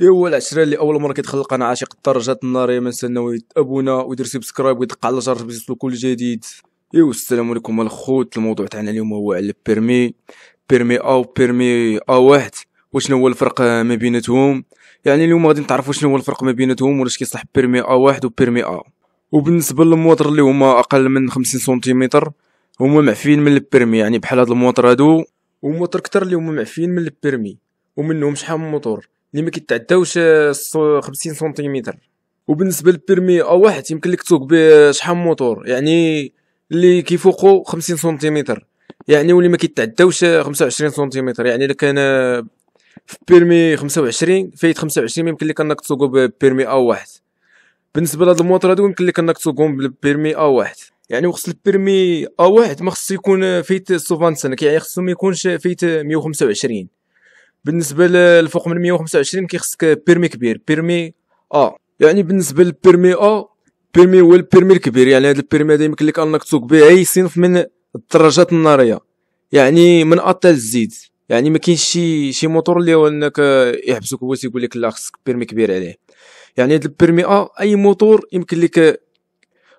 ايوا العشره اللي اول مره كيتخلق انا عاشق الدرجات الناريه ما نستناو ابونا ويدير سبسكرايب ويدق على الجرس باش يوصلو كل جديد ايوا السلام عليكم الخوت الموضوع تاعنا اليوم هو على بيرمي بيرمي او بيرمي ا واحد وشنو هو الفرق ما بيناتهم يعني اليوم غادي نتعرفوا شنو هو الفرق ما بيناتهم ولاش كيصلح بيرمي ا واحد وبيرمي ا وبالنسبه للمواطر اللي هما اقل من خمسين سنتيمتر هما معفين من البيرمي يعني بحال هاد المواطر هادو هما كتر اللي هما معفين من البيرمي ومنهم شحال من موتور اللي ما كيتعداوش 50 سنتيمتر وبالنسبه للبيرمي او واحد يمكن لك تسوق بشحال موتور يعني اللي كيفوقو 50 سنتيمتر يعني واللي ما كيتعداوش 25 سنتيمتر يعني الا كان في بيرمي 25 فايت 25 يمكن لك انك تسوقو ببيرمي او واحد بالنسبه لهاد الموتور هادو يمكن لك انك تسوقهم بالبيرمي او واحد يعني وخص البيرمي او واحد ما خصو يكون فايت 60 سنه يعني خصو ما يكونش فايت 125 بالنسبه للفوق من 125 كيخصك بيرمي كبير بيرمي اه يعني بالنسبه للبيرمي اه بيرمي هو البيرمي الكبير يعني هذا البيرمي هذا يمكن لك انك تسوق به اي صنف من الدراجات الناريه يعني من اطال الزيت يعني ما كاينش شي شي موتور اللي هو انك يحبسك هو تيقول لك لا خصك بيرمي كبير عليه يعني هذا البيرمي اه اي موتور يمكن لك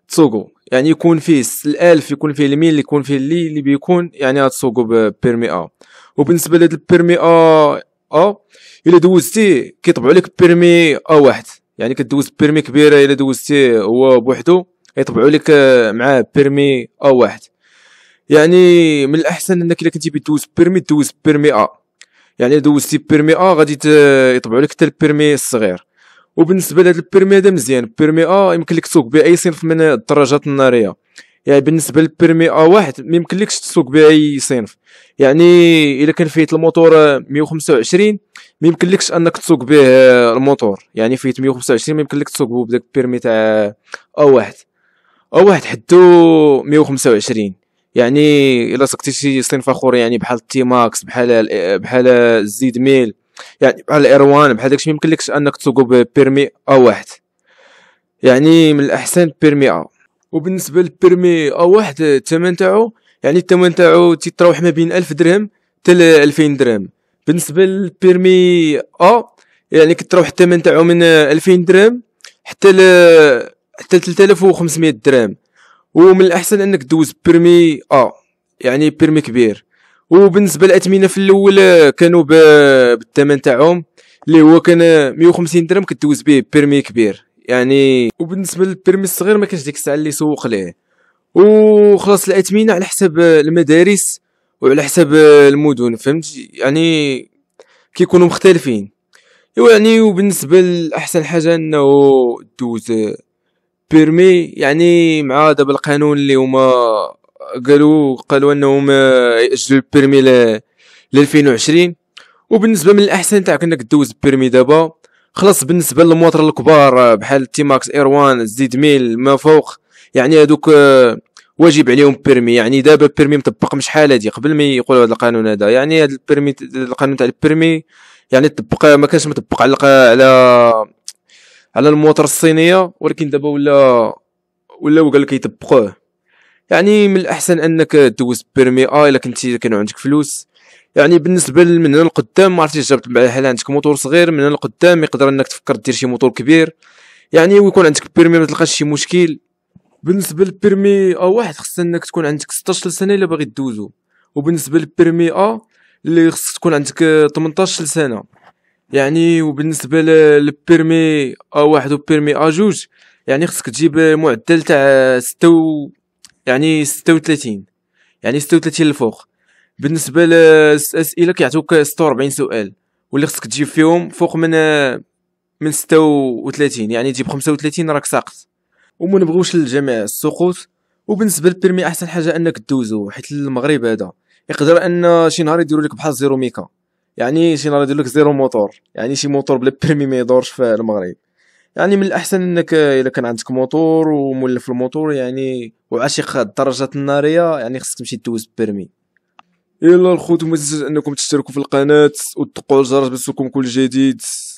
تسوقو يعني يكون فيه الالف يكون فيه الميل يكون فيه اللي اللي بيكون يعني غتسوقو ببيرمي اه وبالنسبه لهاد البيرمي اه اه الا دوزتي كيطبعوا لك بيرمي اه واحد يعني كدوز بيرمي كبيره الا دوزتي هو بوحدو يطبعوا لك معاه بيرمي اه واحد يعني من الاحسن انك الا كنتي بدوز بيرمي دوز بيرمي ا يعني دوزتي بيرمي ا غادي يطبعوا لك حتى البيرمي الصغير وبالنسبه لهذا البيرمي هذا مزيان بيرمي ا يمكن لك تسوق باي صنف من الدراجات الناريه يعني بالنسبه للبيرمي ا آه، واحد ما يمكنلكش تسوق بها اي صنف يعني الا كان فيت الموتور 125 ما يمكنلكش انك تسوق به الموتور يعني فيت 125 ما يمكنلك تسوق به بداك البيرمي تاع ا واحد ا واحد حدو 125 يعني الا سقتي شي صنف اخر يعني بحال تي ماكس بحال بحال الزيد ميل يعني بحال الايروان بحال داكشي ما يمكنلكش انك تسوقو ببيرمي ا واحد يعني من الاحسن بيرمي ا آه. وبالنسبه للبيرمي او واحد الثمن تاعو يعني الثمن تاعو تيتراوح ما بين ألف درهم حتى ألفين درهم بالنسبه للبيرمي ا يعني كتروح الثمن تاعو من ألفين درهم حتى ل حتى وخمسمية درهم ومن الاحسن انك دوز بيرمي ا يعني بيرمي كبير وبالنسبه للاثمنه في الاول كانوا بالثمن تاعهم اللي هو كان مية وخمسين درهم كدوز به بيرمي كبير يعني وبالنسبه للبيرمي الصغير ما كانش ديك الساعه اللي سوق ليه وخلاص الاثمنه على حساب المدارس وعلى حساب المدن فهمت يعني كيكونوا مختلفين يعني وبالنسبه لاحسن حاجه انه دوز بيرمي يعني مع دابا القانون اللي هما قالوا قالوا انهم ياجلوا البيرمي ل 2020 وبالنسبه من الاحسن تاعك انك دوز بيرمي دابا خلاص بالنسبه للمواطر الكبار آه، بحال تيماكس ايروان زيد ميل ما فوق يعني هادوك آه، واجب عليهم بيرمي يعني دابا بيرمي مطبق مش حال هادي قبل ما يقولوا هذا القانون هذا يعني هاد البيرمي القانون تاع البيرمي يعني طبق ما كانش مطبق على على على الموتر الصينيه ولكن دابا ولا ولا لك يطبقوه يعني من الاحسن انك دوز بيرمي اه الا كنتي كان عندك فلوس يعني بالنسبه من هنا لقدام عرفتي عرفتش جابت مع الحال عندك موتور صغير من هنا لقدام يقدر انك تفكر دير شي موتور كبير يعني ويكون عندك بيرمي ما تلقاش شي مشكل بالنسبه للبيرمي ا واحد خص انك تكون عندك 16 سنه الا باغي دوزو وبالنسبه للبيرمي ا اللي خص تكون عندك 18 سنه يعني وبالنسبه للبيرمي ا واحد وبيرمي ا جوج يعني خصك تجيب معدل تاع 6 يعني 36 يعني 36 الفوق بالنسبه للاسئله كيعطيوك 46 سؤال واللي خصك تجيب فيهم فوق من من 36 يعني تجيب 35 راك ساقط وما نبغوش للجميع السقوط وبالنسبه للبيرمي احسن حاجه انك دوزو حيت المغرب هذا يقدر ان شي نهار يديروا لك بحال زيرو ميكا يعني شي نهار يديروا لك زيرو موتور يعني شي موتور بلا بيرمي ما يدورش في المغرب يعني من الاحسن انك الا كان عندك موتور ومولف الموتور يعني وعاشق الدرجات الناريه يعني خصك تمشي دوز بيرمي يلا الخوت ما تنساوش انكم تشتركوا في القناه وتدقوا الجرس باش كل جديد